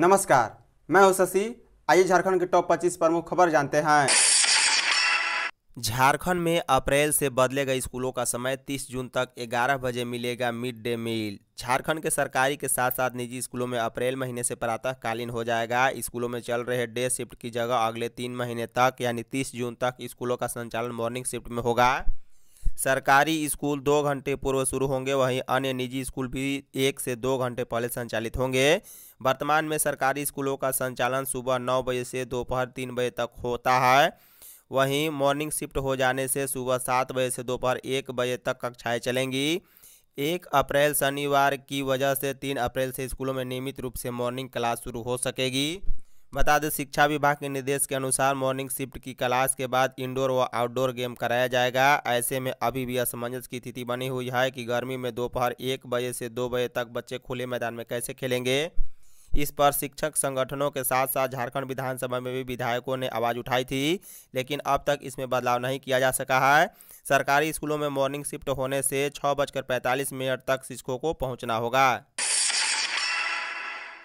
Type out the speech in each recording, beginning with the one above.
नमस्कार मैं हूं शशि आइए झारखंड के टॉप 25 प्रमुख खबर जानते हैं झारखंड में अप्रैल से बदलेगा स्कूलों का समय 30 जून तक 11 बजे मिलेगा मिड डे मील झारखंड के सरकारी के साथ साथ निजी स्कूलों में अप्रैल महीने से प्रातःकालीन हो जाएगा स्कूलों में चल रहे डे शिफ्ट की जगह अगले तीन महीने तक यानी 30 जून तक स्कूलों का संचालन मॉर्निंग शिफ्ट में होगा सरकारी स्कूल दो घंटे पूर्व शुरू होंगे वहीं अन्य निजी स्कूल भी एक से दो घंटे पहले संचालित होंगे वर्तमान में सरकारी स्कूलों का संचालन सुबह नौ बजे से दोपहर तीन बजे तक होता है वहीं मॉर्निंग शिफ्ट हो जाने से सुबह सात बजे से दोपहर एक बजे तक कक्षाएँ चलेंगी एक अप्रैल शनिवार की वजह से तीन अप्रैल से स्कूलों में नियमित रूप से मॉर्निंग क्लास शुरू हो सकेगी बता दें शिक्षा विभाग के निर्देश के अनुसार मॉर्निंग शिफ्ट की क्लास के बाद इंडोर व आउटडोर गेम कराया जाएगा ऐसे में अभी भी असमंजस की स्थिति बनी हुई है कि गर्मी में दोपहर एक बजे से दो बजे तक बच्चे खुले मैदान में कैसे खेलेंगे इस पर शिक्षक संगठनों के साथ साथ झारखंड विधानसभा में भी विधायकों ने आवाज़ उठाई थी लेकिन अब तक इसमें बदलाव नहीं किया जा सका है सरकारी स्कूलों में मॉर्निंग शिफ्ट होने से छः बजकर पैंतालीस मिनट तक शिक्षकों को पहुँचना होगा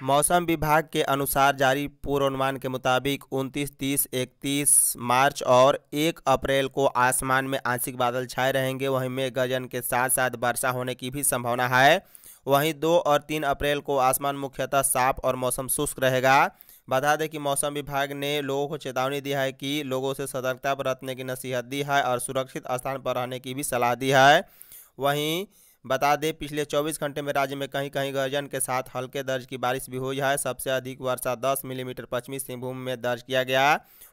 मौसम विभाग के अनुसार जारी पूर्वानुमान के मुताबिक 29, 30, 31 मार्च और 1 अप्रैल को आसमान में आंशिक बादल छाए रहेंगे वहीं मेघ गजन के साथ साथ वर्षा होने की भी संभावना है वहीं 2 और 3 अप्रैल को आसमान मुख्यतः साफ और मौसम शुष्क रहेगा बता दें कि मौसम विभाग ने लोगों को चेतावनी दी है कि लोगों से सतर्कता बरतने की नसीहत दी है और सुरक्षित स्थान पर रहने की भी सलाह दी है वहीं बता दें पिछले 24 घंटे में राज्य में कहीं कहीं गर्जन के साथ हल्के दर्ज की बारिश भी हुई है सबसे अधिक वर्षा 10 मिलीमीटर पश्चिमी सिंहभूम में दर्ज किया गया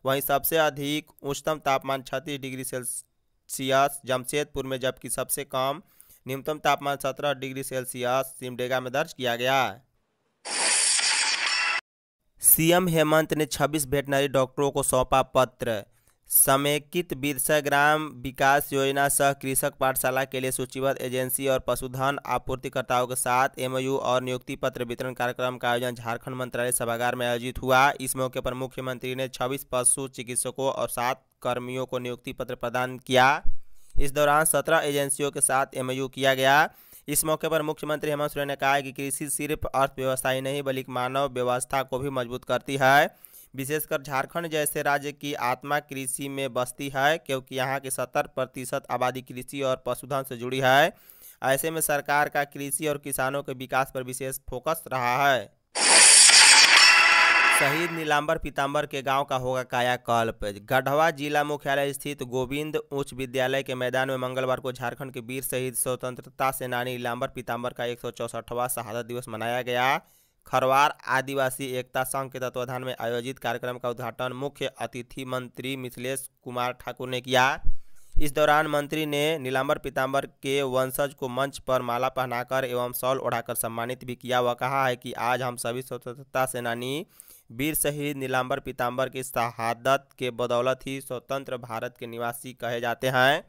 वहीं सबसे अधिक उच्चतम तापमान छत्तीस डिग्री सेल्सियस जमशेदपुर में जबकि सबसे कम न्यूनतम तापमान सत्रह डिग्री सेल्सियस सिमडेगा में दर्ज किया गया सीएम हेमंत ने 26 वेटनरी डॉक्टरों को सौंपा पत्र समेकित बिरसा ग्राम विकास योजना सह कृषक पाठशाला के लिए सूचीबद्ध एजेंसी और पशुधन आपूर्तिकर्ताओं के साथ एमओयू और नियुक्ति पत्र वितरण कार्यक्रम का आयोजन झारखंड मंत्रालय सभागार में आयोजित हुआ इस मौके पर मुख्यमंत्री ने 26 पशु चिकित्सकों और सात कर्मियों को नियुक्ति पत्र प्रदान किया इस दौरान सत्रह एजेंसियों के साथ एम किया गया इस मौके पर मुख्यमंत्री हेमंत सोरेन ने कहा कि कृषि सिर्फ अर्थव्यवस्था ही नहीं बल्कि मानव व्यवस्था को भी मजबूत करती है विशेषकर झारखंड जैसे राज्य की आत्मा कृषि में बसती है क्योंकि यहाँ की सत्तर प्रतिशत आबादी कृषि और पशुधन से जुड़ी है ऐसे में सरकार का कृषि और किसानों के विकास पर विशेष फोकस रहा है शहीद नीलांबर पीताम्बर के गांव का होगा कायाकल्प गढ़वा जिला मुख्यालय स्थित गोविंद उच्च विद्यालय के मैदान में मंगलवार को झारखंड के वीर शहीद स्वतंत्रता सेनानी नीलांबर पीताम्बर का एक सौ शहादत दिवस मनाया गया खरवार आदिवासी एकता संघ के तत्वाधान में आयोजित कार्यक्रम का उद्घाटन मुख्य अतिथि मंत्री मिथिलेश कुमार ठाकुर ने किया इस दौरान मंत्री ने नीलाम्बर पीताम्बर के वंशज को मंच पर माला पहनाकर एवं शॉल ओढ़ाकर सम्मानित भी किया व कहा है कि आज हम सभी स्वतंत्रता सेनानी वीर शहीद नीलाम्बर पीताम्बर की शहादत के बदौलत ही स्वतंत्र भारत के निवासी कहे जाते हैं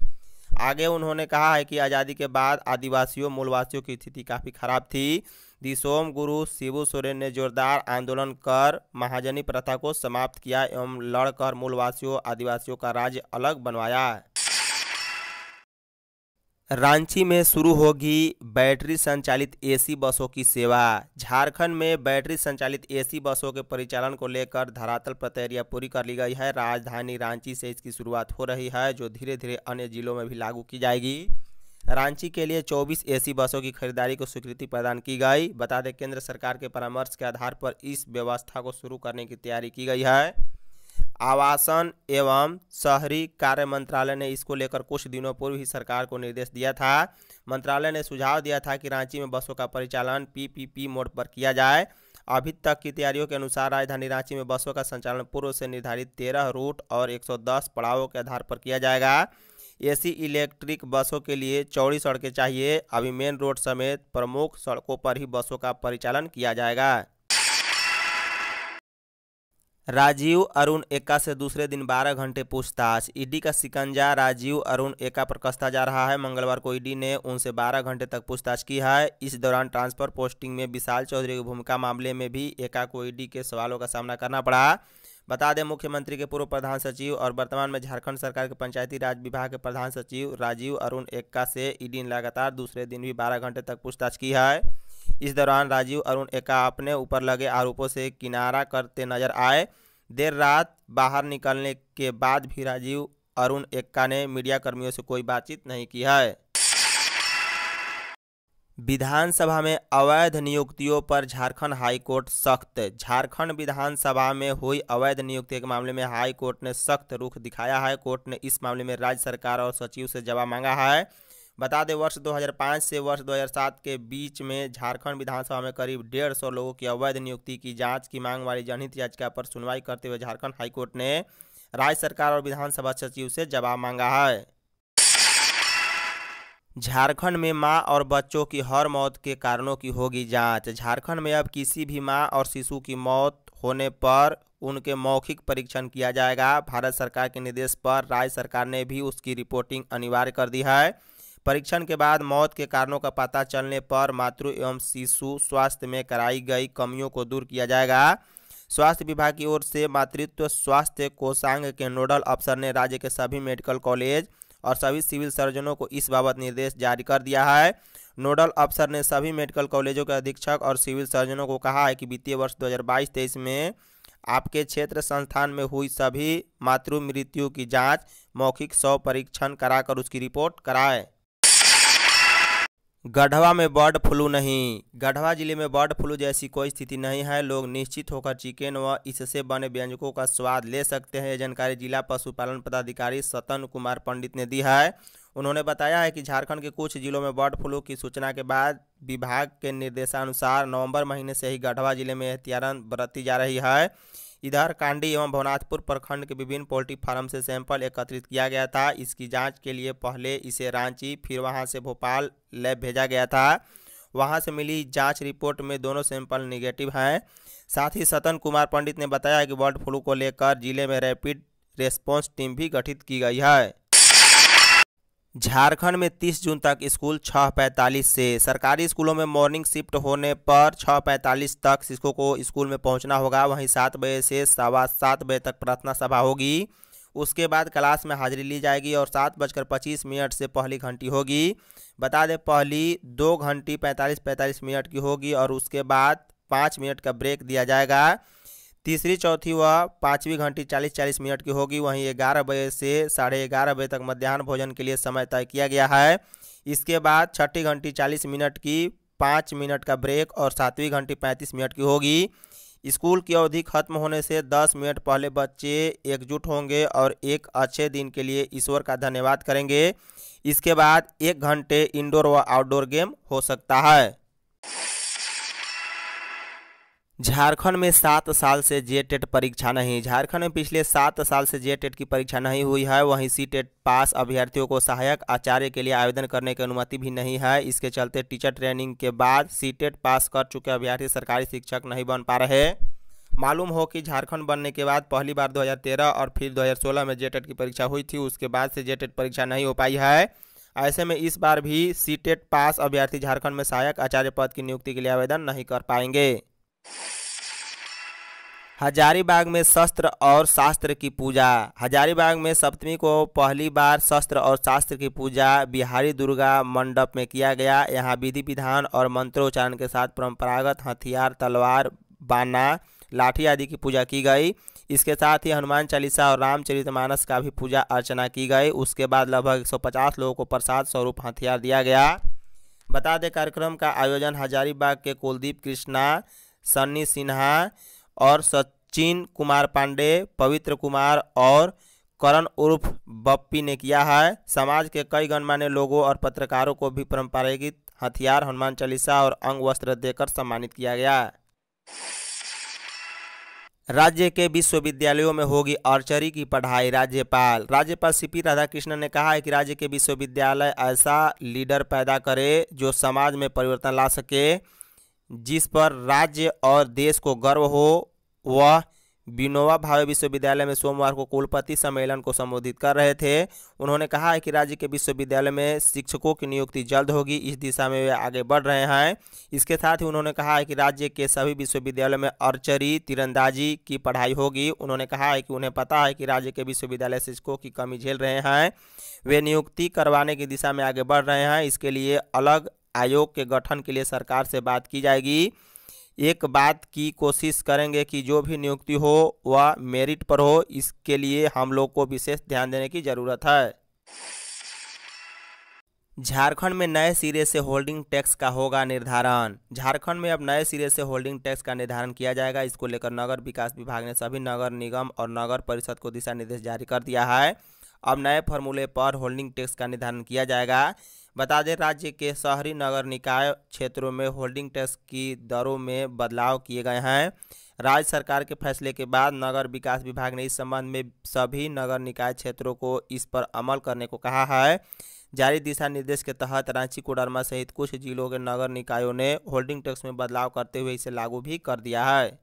आगे उन्होंने कहा है कि आज़ादी के बाद आदिवासियों मूलवासियों की स्थिति काफ़ी खराब थी दी सोम गुरु शिव सोरेन ने जोरदार आंदोलन कर महाजनी प्रथा को समाप्त किया एवं लड़कर मूलवासियों आदिवासियों का राज्य अलग बनवाया रांची में शुरू होगी बैटरी संचालित एसी बसों की सेवा झारखंड में बैटरी संचालित एसी बसों के परिचालन को लेकर धरातल प्रक्रिया पूरी कर ली गई है राजधानी रांची से इसकी शुरुआत हो रही है जो धीरे धीरे अन्य जिलों में भी लागू की जाएगी रांची के लिए 24 एसी बसों की खरीदारी को स्वीकृति प्रदान की गई बता दें केंद्र सरकार के परामर्श के आधार पर इस व्यवस्था को शुरू करने की तैयारी की गई है आवासन एवं शहरी कार्य मंत्रालय ने इसको लेकर कुछ दिनों पूर्व ही सरकार को निर्देश दिया था मंत्रालय ने सुझाव दिया था कि रांची में बसों का परिचालन पीपीपी मोड पर किया जाए अभी तक की तैयारियों के अनुसार राजधानी रांची में बसों का संचालन पूर्व से निर्धारित तेरह रूट और 110 पड़ावों के आधार पर किया जाएगा एसी इलेक्ट्रिक बसों के लिए चौड़ी सड़कें चाहिए अभी मेन रोड समेत प्रमुख सड़कों पर ही बसों का परिचालन किया जाएगा राजीव अरुण एका से दूसरे दिन 12 घंटे पूछताछ ईडी का सिकंजा राजीव अरुण एका पर कसता जा रहा है मंगलवार को ईडी ने उनसे 12 घंटे तक पूछताछ की है इस दौरान ट्रांसफर पोस्टिंग में विशाल चौधरी की भूमिका मामले में भी एका को ईडी के सवालों का सामना करना पड़ा बता दें मुख्यमंत्री के पूर्व प्रधान सचिव और वर्तमान में झारखंड सरकार के पंचायती राज विभाग के प्रधान सचिव राजीव अरुण एक्का से ईडी ने लगातार दूसरे दिन भी बारह घंटे तक पूछताछ की है इस दौरान राजीव अरुण एक्का अपने ऊपर लगे आरोपों से किनारा करते नजर आए देर रात बाहर निकलने के बाद भी राजीव अरुण एक्का ने मीडियाकर्मियों से कोई बातचीत नहीं की है विधानसभा में अवैध नियुक्तियों पर झारखंड हाईकोर्ट सख्त झारखंड विधानसभा में हुई अवैध नियुक्ति के मामले में हाईकोर्ट ने सख्त रुख दिखाया है कोर्ट ने इस मामले में राज्य सरकार और सचिव से जवाब मांगा है बता दें वर्ष 2005 से वर्ष 2007 के बीच में झारखंड विधानसभा में करीब डेढ़ सौ लोगों की अवैध नियुक्ति की जाँच की मांग वाली जनहित याचिका पर सुनवाई करते हुए झारखंड हाईकोर्ट ने राज्य सरकार और विधानसभा सचिव से जवाब मांगा है झारखंड में मां और बच्चों की हर मौत के कारणों की होगी जांच झारखंड में अब किसी भी मां और शिशु की मौत होने पर उनके मौखिक परीक्षण किया जाएगा भारत सरकार के निर्देश पर राज्य सरकार ने भी उसकी रिपोर्टिंग अनिवार्य कर दी है परीक्षण के बाद मौत के कारणों का पता चलने पर मातृ एवं शिशु स्वास्थ्य में कराई गई कमियों को दूर किया जाएगा स्वास्थ्य विभाग की ओर से मातृत्व स्वास्थ्य कोषांग के नोडल अफसर ने राज्य के सभी मेडिकल कॉलेज और सभी सिविल सर्जनों को इस बाबत निर्देश जारी कर दिया है नोडल अफसर ने सभी मेडिकल कॉलेजों के अधीक्षक और सिविल सर्जनों को कहा है कि वित्तीय वर्ष 2022-23 में आपके क्षेत्र संस्थान में हुई सभी मातृ मृत्यु की जांच मौखिक सौ परीक्षण कराकर उसकी रिपोर्ट कराएं गढ़वा में बर्ड फ्लू नहीं गढ़वा जिले में बर्ड फ्लू जैसी कोई स्थिति नहीं है लोग निश्चित होकर चिकन व इससे बने व्यंजकों का स्वाद ले सकते हैं यह जानकारी जिला पशुपालन पदाधिकारी सतन कुमार पंडित ने दी है उन्होंने बताया है कि झारखंड के कुछ जिलों में बर्ड फ्लू की सूचना के बाद विभाग के निर्देशानुसार नवम्बर महीने से ही गढ़वा जिले में एहतियारन बरती जा रही है इधर कांडी एवं भवनाथपुर प्रखंड के विभिन्न पोल्ट्री फार्म से सैंपल एकत्रित किया गया था इसकी जांच के लिए पहले इसे रांची फिर वहां से भोपाल लैब भेजा गया था वहां से मिली जांच रिपोर्ट में दोनों सैंपल निगेटिव हैं साथ ही सतन कुमार पंडित ने बताया कि बर्ड फ्लू को लेकर जिले में रैपिड रेस्पॉन्स टीम भी गठित की गई है झारखंड में 30 जून तक स्कूल 6:45 से सरकारी स्कूलों में मॉर्निंग शिफ्ट होने पर 6:45 तक शिक्षकों को स्कूल में पहुंचना होगा वहीं सात बजे से सवा सात बजे तक प्रार्थना सभा होगी उसके बाद क्लास में हाजिरी ली जाएगी और सात बजकर पच्चीस मिनट से पहली घंटी होगी बता दें पहली दो घंटी पैंतालीस पैंतालीस मिनट की होगी और उसके बाद पाँच मिनट का ब्रेक दिया जाएगा तीसरी चौथी व पाँचवीं घंटी चालीस चालीस मिनट की होगी वहीं ग्यारह बजे से साढ़े ग्यारह बजे तक मध्यान्ह भोजन के लिए समय तय किया गया है इसके बाद छठी घंटी चालीस मिनट की पाँच मिनट का ब्रेक और सातवीं घंटी पैंतीस मिनट की होगी स्कूल की अवधि खत्म होने से दस मिनट पहले बच्चे एकजुट होंगे और एक अच्छे दिन के लिए ईश्वर का धन्यवाद करेंगे इसके बाद एक घंटे इंडोर व आउटडोर गेम हो सकता है झारखंड में सात साल से जे टेट परीक्षा नहीं झारखंड में पिछले सात साल से जे टेट की परीक्षा नहीं हुई है वहीं सी टेट पास अभ्यर्थियों को सहायक आचार्य के लिए आवेदन करने की अनुमति भी नहीं है इसके चलते टीचर ट्रेनिंग के बाद सी टेट पास कर चुके अभ्यर्थी सरकारी शिक्षक नहीं बन पा रहे मालूम हो कि झारखंड बनने के बाद पहली बार दो और फिर दो में जे की परीक्षा हुई थी उसके बाद से जे परीक्षा नहीं हो पाई है ऐसे में इस बार भी सी पास अभ्यर्थी झारखंड में सहायक आचार्य पद की नियुक्ति के लिए आवेदन नहीं कर पाएंगे हजारीबाग में शस्त्र और शास्त्र की पूजा हजारीबाग में सप्तमी को पहली बार शस्त्र और शास्त्र की पूजा बिहारी दुर्गा मंडप में किया गया यहाँ विधि विधान और मंत्रोच्चारण के साथ परंपरागत हथियार तलवार बाना लाठी आदि की पूजा की गई इसके साथ ही हनुमान चालीसा और रामचरितमानस का भी पूजा अर्चना की गई उसके बाद लगभग एक लोगों को प्रसाद स्वरूप हथियार दिया गया बता दें कार्यक्रम का आयोजन हजारीबाग के कुलदीप कृष्णा सन्नी सिन्हा और सचिन कुमार पांडे पवित्र कुमार और करण उर्फ बप्पी ने किया है समाज के कई गणमान्य लोगों और पत्रकारों को भी पारंपरिक हथियार हनुमान चालीसा और अंग वस्त्र देकर सम्मानित किया गया राज्य के विश्वविद्यालयों में होगी आर्चरी की पढ़ाई राज्यपाल राज्यपाल सी पी राधाकृष्णन ने कहा है कि राज्य के विश्वविद्यालय ऐसा लीडर पैदा करे जो समाज में परिवर्तन ला सके जिस पर राज्य और देश को गर्व हो वह बिनोवा भावे विश्वविद्यालय में सोमवार को कुलपति सम्मेलन को संबोधित कर रहे थे उन्होंने कहा है कि राज्य के विश्वविद्यालय में शिक्षकों की नियुक्ति जल्द होगी इस दिशा में वे आगे बढ़ रहे हैं इसके साथ ही उन्होंने कहा है कि राज्य के सभी विश्वविद्यालय में अर्चरी तीरंदाजी की पढ़ाई होगी उन्होंने कहा है कि उन्हें पता है कि राज्य के विश्वविद्यालय शिक्षकों की कमी झेल रहे हैं वे नियुक्ति करवाने की दिशा में आगे बढ़ रहे हैं इसके लिए अलग आयोग के गठन के लिए सरकार से बात की जाएगी एक बात की कोशिश करेंगे कि जो भी नियुक्ति हो वह मेरिट पर हो इसके लिए हम लोग को विशेष ध्यान देने की जरूरत है झारखंड में नए सिरे से होल्डिंग टैक्स का होगा निर्धारण झारखंड में अब नए सिरे से होल्डिंग टैक्स का निर्धारण किया जाएगा इसको लेकर नगर विकास विभाग ने सभी नगर निगम और नगर परिषद को दिशा निर्देश जारी कर दिया है अब नए फॉर्मूले पर होल्डिंग टैक्स का निर्धारण किया जाएगा बता दें राज्य के शहरी नगर निकाय क्षेत्रों में होल्डिंग टैक्स की दरों में बदलाव किए गए हैं राज्य सरकार के फैसले के बाद नगर विकास विभाग ने इस संबंध में सभी नगर निकाय क्षेत्रों को इस पर अमल करने को कहा है जारी दिशा निर्देश के तहत रांची कोडरमा सहित कुछ जिलों के नगर निकायों ने होल्डिंग टैक्स में बदलाव करते हुए इसे लागू भी कर दिया है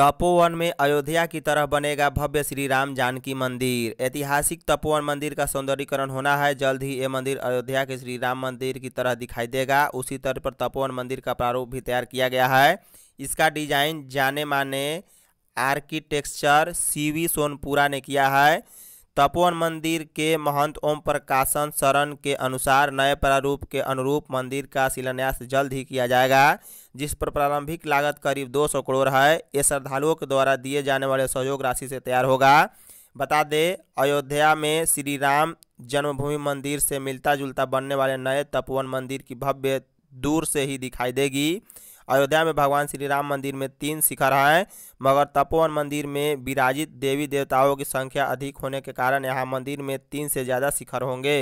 तपोवन में अयोध्या की तरह बनेगा भव्य श्री राम जानकी मंदिर ऐतिहासिक तपोवन मंदिर का सौंदर्यीकरण होना है जल्द ही ये मंदिर अयोध्या के श्री राम मंदिर की तरह दिखाई देगा उसी तरह पर तपोवन मंदिर का प्रारूप भी तैयार किया गया है इसका डिजाइन जाने माने आर्किटेक्चर सीवी सोनपुरा ने किया है तपोवन मंदिर के महंत ओम प्रकाशन शरण के अनुसार नए प्रारूप के अनुरूप मंदिर का शिलान्यास जल्द ही किया जाएगा जिस पर प्रारंभिक लागत करीब दो सौ करोड़ है ये श्रद्धालुओं के द्वारा दिए जाने वाले सहयोग राशि से तैयार होगा बता दें अयोध्या में श्री राम जन्मभूमि मंदिर से मिलता जुलता बनने वाले नए तपोवन मंदिर की भव्य दूर से ही दिखाई देगी अयोध्या में भगवान श्री राम मंदिर में तीन शिखर हैं मगर तपोवन मंदिर में विराजित देवी देवताओं की संख्या अधिक होने के कारण यहाँ मंदिर में तीन से ज़्यादा शिखर होंगे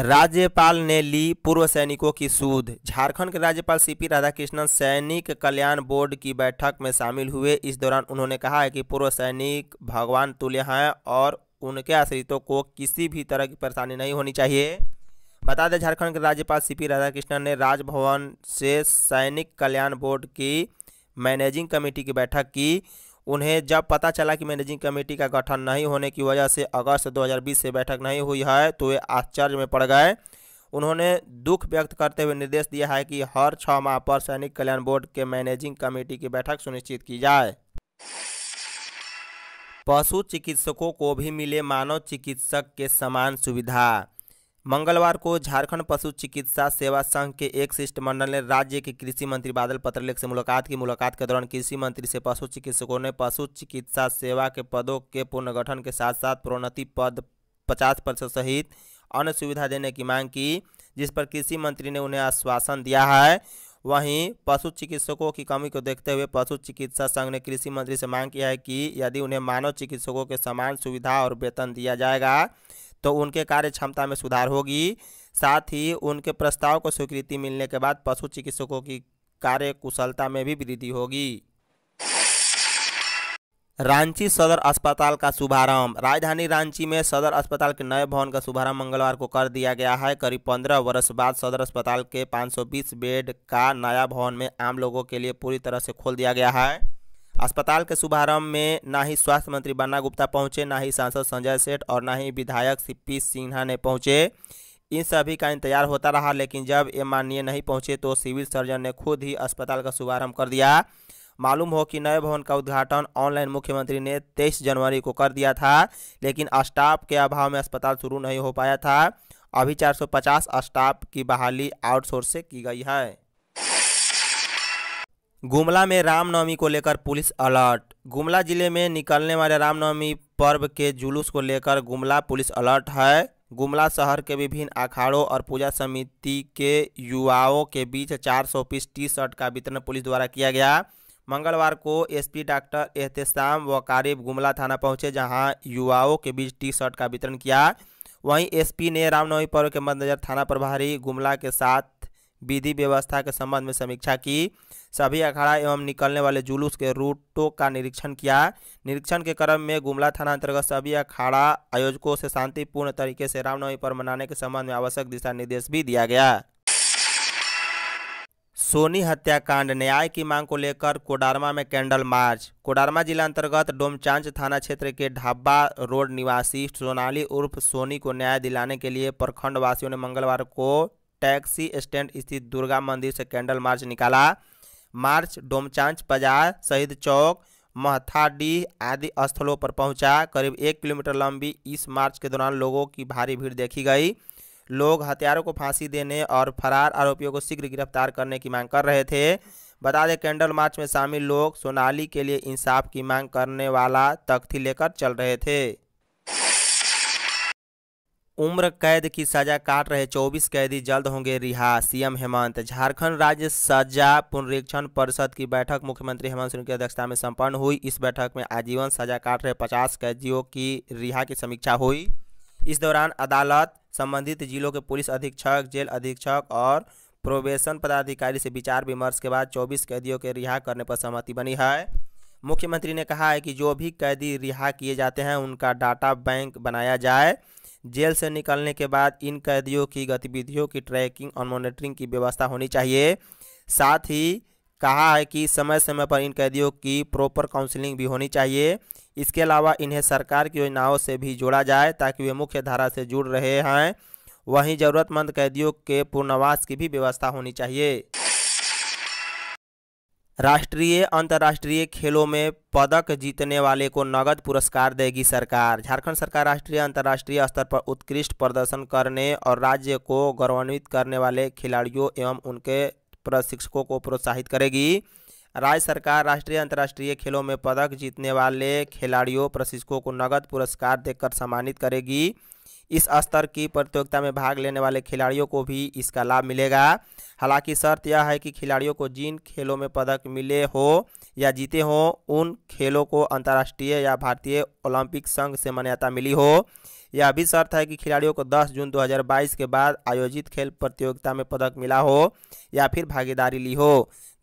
राज्यपाल ने ली पूर्व सैनिकों की सूद झारखंड के राज्यपाल सीपी राधाकृष्णन सैनिक कल्याण बोर्ड की बैठक में शामिल हुए इस दौरान उन्होंने कहा है कि पूर्व सैनिक भगवान तुल्य हैं और उनके आश्रितों को किसी भी तरह की परेशानी नहीं होनी चाहिए बता दें झारखंड के राज्यपाल सीपी राधाकृष्णन ने राजभवन से सैनिक कल्याण बोर्ड की मैनेजिंग कमेटी की बैठक की उन्हें जब पता चला कि मैनेजिंग कमेटी का गठन नहीं होने की वजह से अगस्त 2020 से बैठक नहीं हुई है तो वे आश्चर्य में पड़ गए उन्होंने दुख व्यक्त करते हुए निर्देश दिया है कि हर छः माह पर सैनिक कल्याण बोर्ड के मैनेजिंग कमेटी की बैठक सुनिश्चित की जाए पशु चिकित्सकों को भी मिले मानव चिकित्सक के समान सुविधा मंगलवार को झारखंड पशु चिकित्सा सेवा संघ के एक शिष्टमंडल ने राज्य के कृषि मंत्री बादल पत्रलेख से मुलाकात की मुलाकात के दौरान कृषि मंत्री से पशु चिकित्सकों ने पशु चिकित्सा सेवा के पदों के पुनर्गठन के साथ साथ प्रोन्नति पद पचास प्रतिशत सहित अन्य सुविधा देने की मांग की जिस पर कृषि मंत्री ने उन्हें आश्वासन दिया है वहीं पशु चिकित्सकों की कमी को देखते हुए पशु चिकित्सा संघ ने कृषि मंत्री से मांग की है कि यदि उन्हें मानव चिकित्सकों के समान सुविधा और वेतन दिया जाएगा तो उनके कार्य क्षमता में सुधार होगी साथ ही उनके प्रस्ताव को स्वीकृति मिलने के बाद पशु चिकित्सकों की कार्य कुशलता में भी वृद्धि होगी रांची सदर अस्पताल का शुभारंभ राजधानी रांची में सदर अस्पताल के नए भवन का शुभारंभ मंगलवार को कर दिया गया है करीब पंद्रह वर्ष बाद सदर अस्पताल के 520 बेड का नया भवन में आम लोगों के लिए पूरी तरह से खोल दिया गया है अस्पताल के शुभारंभ में ना ही स्वास्थ्य मंत्री बन्ना गुप्ता पहुंचे ना ही सांसद संजय सेठ और ना ही विधायक सीपी सिन्हा ने पहुंचे इन सभी का इंतजार होता रहा लेकिन जब ये माननीय नहीं पहुंचे तो सिविल सर्जन ने खुद ही अस्पताल का शुभारंभ कर दिया मालूम हो कि नए भवन का उद्घाटन ऑनलाइन मुख्यमंत्री ने तेईस जनवरी को कर दिया था लेकिन स्टाफ के अभाव में अस्पताल शुरू नहीं हो पाया था अभी 450 स्टाफ की बहाली आउटसोर्स से की गई है गुमला में रामनवमी को लेकर पुलिस अलर्ट गुमला जिले में निकलने वाले रामनवमी पर्व के जुलूस को लेकर गुमला पुलिस अलर्ट है गुमला शहर के विभिन्न अखाड़ों और पूजा समिति के युवाओं के बीच 400 पीस टी शर्ट का वितरण पुलिस द्वारा किया गया मंगलवार को एसपी डॉक्टर एहतसाम कारिब गुमला थाना पहुंचे जहां युवाओं के बीच टी शर्ट का वितरण किया वहीं एसपी ने रामनवमी पर्व के मद्देनजर थाना प्रभारी गुमला के साथ विधि व्यवस्था के संबंध में समीक्षा की सभी अखाड़ा एवं निकलने वाले जुलूस के रूटों का निरीक्षण किया निरीक्षण के क्रम में गुमला थाना अंतर्गत सभी अखाड़ा आयोजकों से शांतिपूर्ण तरीके से रामनवमी पर्व मनाने के संबंध में आवश्यक दिशा निर्देश भी दिया गया सोनी हत्याकांड न्याय की मांग को लेकर कोडारमा में कैंडल मार्च कोडारमा जिला अंतर्गत डोमचांच थाना क्षेत्र के ढाबा रोड निवासी सोनाली उर्फ सोनी को न्याय दिलाने के लिए प्रखंड वासियों ने मंगलवार को टैक्सी स्टैंड स्थित दुर्गा मंदिर से कैंडल मार्च निकाला मार्च डोमचांच बाजार शहीद चौक महथाडीह आदि स्थलों पर पहुंचा करीब एक किलोमीटर लंबी इस मार्च के दौरान लोगों की भारी भीड़ देखी गई लोग हथियारों को फांसी देने और फरार आरोपियों को शीघ्र गिरफ्तार करने की मांग कर रहे थे बता दें कैंडल मार्च में शामिल लोग सोनाली के लिए इंसाफ की मांग करने वाला तख्ती लेकर चल रहे थे उम्र कैद की सजा काट रहे 24 कैदी जल्द होंगे रिहा सीएम हेमंत झारखंड राज्य सजा पुनरीक्षण परिषद की बैठक मुख्यमंत्री हेमंत सोरेन की अध्यक्षता में संपन्न हुई इस बैठक में आजीवन सजा काट रहे 50 कैदियों की रिहा की समीक्षा हुई इस दौरान अदालत संबंधित जिलों के पुलिस अधीक्षक जेल अधीक्षक और प्रोबेशन पदाधिकारी से विचार विमर्श के बाद चौबीस कैदियों के रिहा करने पर सहमति बनी है मुख्यमंत्री ने कहा है कि जो भी कैदी रिहा किए जाते हैं उनका डाटा बैंक बनाया जाए जेल से निकलने के बाद इन कैदियों की गतिविधियों की ट्रैकिंग और मॉनिटरिंग की व्यवस्था होनी चाहिए साथ ही कहा है कि समय समय पर इन कैदियों की प्रॉपर काउंसलिंग भी होनी चाहिए इसके अलावा इन्हें सरकार की योजनाओं से भी जोड़ा जाए ताकि वे मुख्य धारा से जुड़ रहे हैं वहीं ज़रूरतमंद कैदियों के पुनर्वास की भी व्यवस्था होनी चाहिए राष्ट्रीय अंतर्राष्ट्रीय खेलों में पदक जीतने वाले को नगद पुरस्कार देगी सरकार झारखंड सरकार राष्ट्रीय अंतर्राष्ट्रीय स्तर पर उत्कृष्ट प्रदर्शन करने और राज्य को गौरवान्वित करने वाले खिलाड़ियों एवं उनके प्रशिक्षकों को प्रोत्साहित करेगी राज्य सरकार राष्ट्रीय अंतर्राष्ट्रीय खेलों में पदक जीतने वाले खिलाड़ियों प्रशिक्षकों को नगद पुरस्कार देकर सम्मानित करेगी इस स्तर की प्रतियोगिता में भाग लेने वाले खिलाड़ियों को भी इसका लाभ मिलेगा हालांकि शर्त यह है कि खिलाड़ियों को जिन खेलों में पदक मिले हो या जीते हो उन खेलों को अंतर्राष्ट्रीय या भारतीय ओलंपिक संघ से मान्यता मिली हो यह भी शर्त है कि खिलाड़ियों को 10 जून 2022 के बाद आयोजित खेल प्रतियोगिता में पदक मिला हो या फिर भागीदारी ली हो